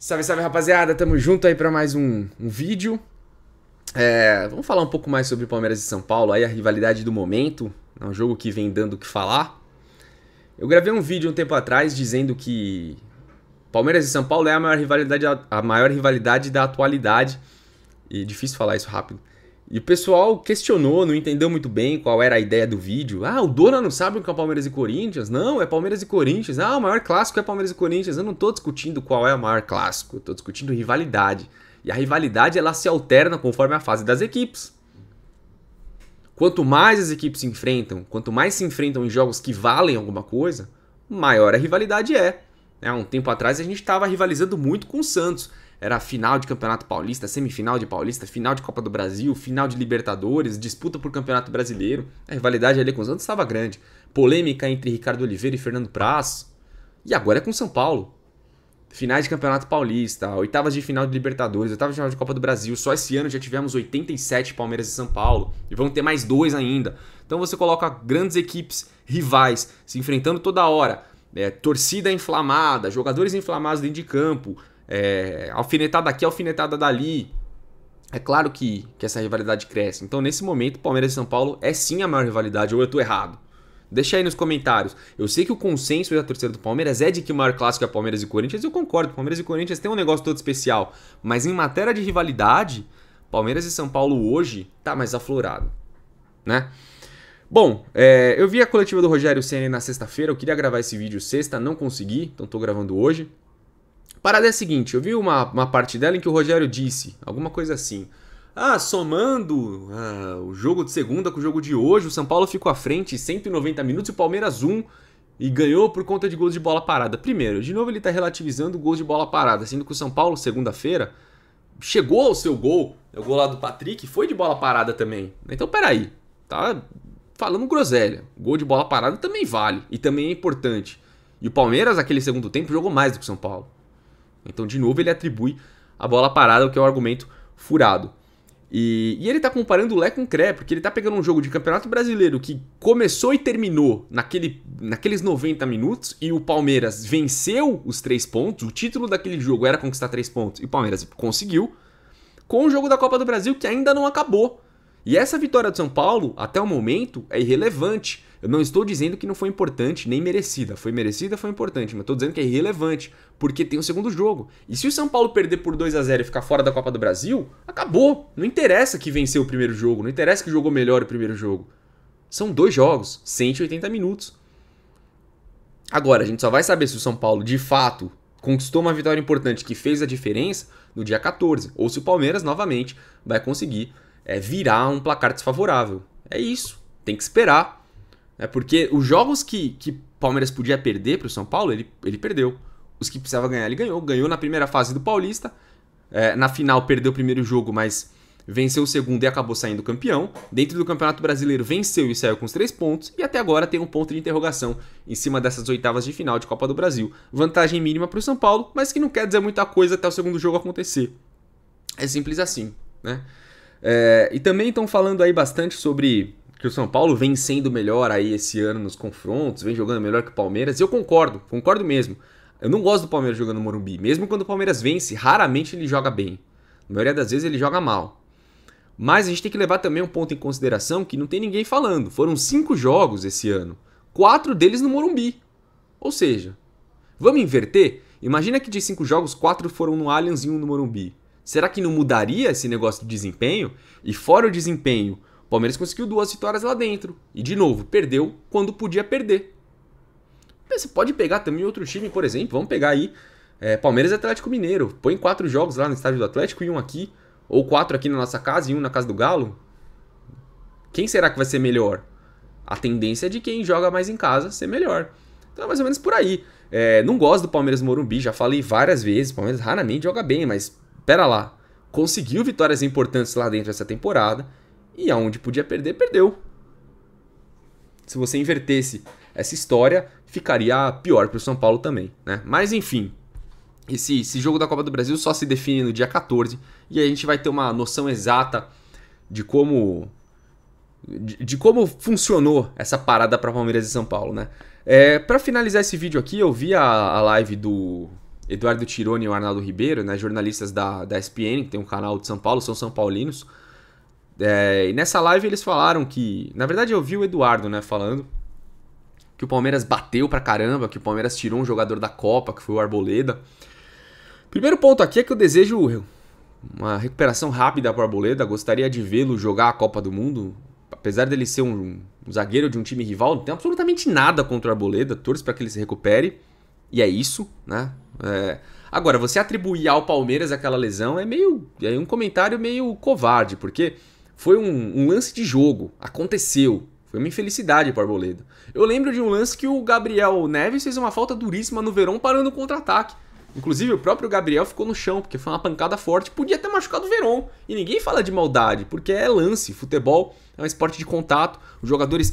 Salve, salve rapaziada, tamo junto aí para mais um, um vídeo. É, vamos falar um pouco mais sobre Palmeiras e São Paulo, aí a rivalidade do momento, é um jogo que vem dando o que falar. Eu gravei um vídeo um tempo atrás dizendo que Palmeiras e São Paulo é a maior rivalidade, a maior rivalidade da atualidade. E difícil falar isso rápido. E o pessoal questionou, não entendeu muito bem qual era a ideia do vídeo. Ah, o Dona não sabe o que é Palmeiras e Corinthians? Não, é Palmeiras e Corinthians. Ah, o maior clássico é Palmeiras e Corinthians. Eu não estou discutindo qual é o maior clássico, eu tô discutindo rivalidade. E a rivalidade ela se alterna conforme a fase das equipes. Quanto mais as equipes se enfrentam, quanto mais se enfrentam em jogos que valem alguma coisa, maior a rivalidade é. é há um tempo atrás a gente estava rivalizando muito com o Santos. Era final de Campeonato Paulista, semifinal de Paulista, final de Copa do Brasil, final de Libertadores, disputa por Campeonato Brasileiro. A rivalidade ali com os Santos estava grande. Polêmica entre Ricardo Oliveira e Fernando Praz. E agora é com São Paulo. Finais de Campeonato Paulista, oitavas de final de Libertadores, oitavas de final de Copa do Brasil. Só esse ano já tivemos 87 Palmeiras e São Paulo. E vão ter mais dois ainda. Então você coloca grandes equipes rivais se enfrentando toda hora. É, torcida inflamada, jogadores inflamados dentro de campo, é, alfinetada aqui, alfinetada dali. É claro que, que essa rivalidade cresce. Então, nesse momento, Palmeiras e São Paulo é sim a maior rivalidade, ou eu tô errado? Deixa aí nos comentários. Eu sei que o consenso da torcida do Palmeiras é de que o maior clássico é Palmeiras e Corinthians, eu concordo. Palmeiras e Corinthians tem um negócio todo especial. Mas em matéria de rivalidade, Palmeiras e São Paulo hoje tá mais aflorado, né? Bom, é, eu vi a coletiva do Rogério Senna na sexta-feira, eu queria gravar esse vídeo sexta, não consegui, então tô gravando hoje. Parada é a seguinte, eu vi uma, uma parte dela em que o Rogério disse alguma coisa assim. Ah, somando ah, o jogo de segunda com o jogo de hoje, o São Paulo ficou à frente 190 minutos e o Palmeiras 1 e ganhou por conta de gols de bola parada. Primeiro, de novo ele está relativizando gols de bola parada, sendo que o São Paulo, segunda-feira, chegou ao seu gol, é o gol lá do Patrick, foi de bola parada também. Então peraí, tá falando groselha. Gol de bola parada também vale e também é importante. E o Palmeiras, aquele segundo tempo, jogou mais do que o São Paulo. Então, de novo, ele atribui a bola parada, o que é um argumento furado. E, e ele está comparando o Lé com o Cré, porque ele está pegando um jogo de campeonato brasileiro que começou e terminou naquele, naqueles 90 minutos e o Palmeiras venceu os três pontos. O título daquele jogo era conquistar três pontos e o Palmeiras conseguiu. Com o jogo da Copa do Brasil que ainda não acabou. E essa vitória do São Paulo, até o momento, é irrelevante eu não estou dizendo que não foi importante nem merecida. Foi merecida, foi importante, mas estou dizendo que é irrelevante, porque tem o um segundo jogo. E se o São Paulo perder por 2 a 0 e ficar fora da Copa do Brasil, acabou. Não interessa que venceu o primeiro jogo, não interessa que jogou melhor o primeiro jogo. São dois jogos, 180 minutos. Agora, a gente só vai saber se o São Paulo de fato conquistou uma vitória importante que fez a diferença no dia 14, ou se o Palmeiras novamente vai conseguir é, virar um placar desfavorável. É isso, tem que esperar. É Porque os jogos que, que Palmeiras podia perder para o São Paulo, ele, ele perdeu. Os que precisava ganhar, ele ganhou. Ganhou na primeira fase do Paulista. É, na final, perdeu o primeiro jogo, mas venceu o segundo e acabou saindo campeão. Dentro do Campeonato Brasileiro, venceu e saiu com os três pontos. E até agora tem um ponto de interrogação em cima dessas oitavas de final de Copa do Brasil. Vantagem mínima para o São Paulo, mas que não quer dizer muita coisa até o segundo jogo acontecer. É simples assim, né? É, e também estão falando aí bastante sobre que o São Paulo vem sendo melhor aí esse ano nos confrontos, vem jogando melhor que o Palmeiras. E eu concordo, concordo mesmo. Eu não gosto do Palmeiras jogando no Morumbi. Mesmo quando o Palmeiras vence, raramente ele joga bem. Na maioria das vezes ele joga mal. Mas a gente tem que levar também um ponto em consideração que não tem ninguém falando. Foram cinco jogos esse ano, quatro deles no Morumbi. Ou seja, vamos inverter? Imagina que de cinco jogos, quatro foram no Allianz e um no Morumbi. Será que não mudaria esse negócio de desempenho? E fora o desempenho, Palmeiras conseguiu duas vitórias lá dentro. E, de novo, perdeu quando podia perder. Você pode pegar também outro time, por exemplo. Vamos pegar aí é, Palmeiras e Atlético Mineiro. Põe quatro jogos lá no estádio do Atlético e um aqui. Ou quatro aqui na nossa casa e um na casa do Galo. Quem será que vai ser melhor? A tendência é de quem joga mais em casa ser melhor. Então é mais ou menos por aí. É, não gosto do Palmeiras Morumbi, já falei várias vezes. Palmeiras raramente joga bem, mas pera lá. Conseguiu vitórias importantes lá dentro dessa temporada e aonde podia perder, perdeu. Se você invertesse essa história, ficaria pior para o São Paulo também. Né? Mas enfim, esse, esse jogo da Copa do Brasil só se define no dia 14 e a gente vai ter uma noção exata de como de, de como funcionou essa parada para Palmeiras e São Paulo, né? É, para finalizar esse vídeo aqui, eu vi a, a live do Eduardo Tironi e o Arnaldo Ribeiro, né, jornalistas da, da SPN, que tem um canal de São Paulo, são são paulinos. É, e nessa live eles falaram que. Na verdade, eu vi o Eduardo, né, falando que o Palmeiras bateu pra caramba, que o Palmeiras tirou um jogador da Copa, que foi o Arboleda. Primeiro ponto aqui é que eu desejo uma recuperação rápida para Arboleda, gostaria de vê-lo jogar a Copa do Mundo. Apesar dele ser um, um, zagueiro de um time rival, não tem absolutamente nada contra o Arboleda, torço para que ele se recupere. E é isso, né? É... Agora, você atribuir ao Palmeiras aquela lesão é meio. É um comentário meio covarde, porque foi um, um lance de jogo, aconteceu. Foi uma infelicidade para o Arboleda. Eu lembro de um lance que o Gabriel Neves fez uma falta duríssima no Verão parando o contra-ataque. Inclusive, o próprio Gabriel ficou no chão, porque foi uma pancada forte. Podia ter machucado o Verão. E ninguém fala de maldade, porque é lance. Futebol é um esporte de contato. Os jogadores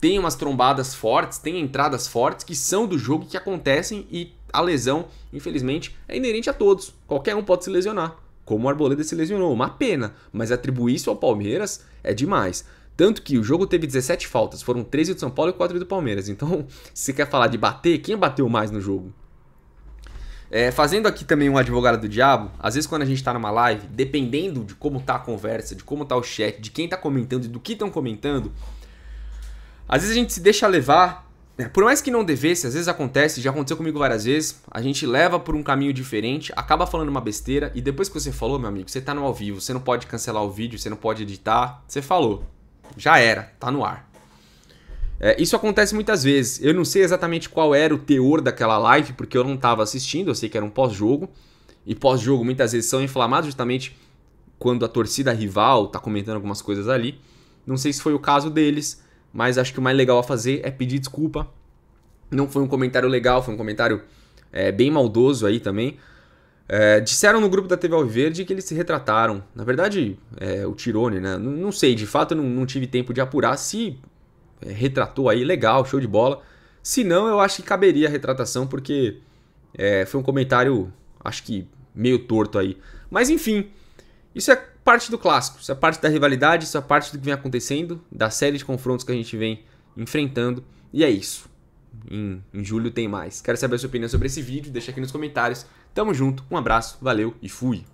têm umas trombadas fortes, têm entradas fortes, que são do jogo, que acontecem. E a lesão, infelizmente, é inerente a todos. Qualquer um pode se lesionar como o Arboleda se lesionou. Uma pena, mas atribuir isso ao Palmeiras é demais. Tanto que o jogo teve 17 faltas, foram 13 do São Paulo e 4 do Palmeiras. Então, se quer falar de bater, quem bateu mais no jogo? É, fazendo aqui também um advogado do diabo, às vezes quando a gente está numa live, dependendo de como tá a conversa, de como tá o chat, de quem tá comentando e do que estão comentando, às vezes a gente se deixa levar é, por mais que não devesse, às vezes acontece, já aconteceu comigo várias vezes, a gente leva por um caminho diferente, acaba falando uma besteira e depois que você falou, meu amigo, você tá no ao vivo, você não pode cancelar o vídeo, você não pode editar, você falou. Já era, tá no ar. É, isso acontece muitas vezes. Eu não sei exatamente qual era o teor daquela live, porque eu não estava assistindo, eu sei que era um pós-jogo. E pós-jogo muitas vezes são inflamados justamente quando a torcida rival tá comentando algumas coisas ali. Não sei se foi o caso deles, mas acho que o mais legal a fazer é pedir desculpa. Não foi um comentário legal, foi um comentário é, bem maldoso aí também. É, disseram no grupo da TV Alviverde que eles se retrataram. Na verdade, é, o Tirone, né? Não, não, sei, de fato eu não, não tive tempo de apurar se é, retratou aí, legal, show de bola. Se não, eu acho que caberia a retratação, porque é, foi um comentário, acho que meio torto aí. Mas enfim, isso é parte do clássico, isso é parte da rivalidade, isso é parte do que vem acontecendo, da série de confrontos que a gente vem enfrentando. E é isso. Em, em julho tem mais. Quero saber a sua opinião sobre esse vídeo, deixa aqui nos comentários. Tamo junto, um abraço, valeu e fui!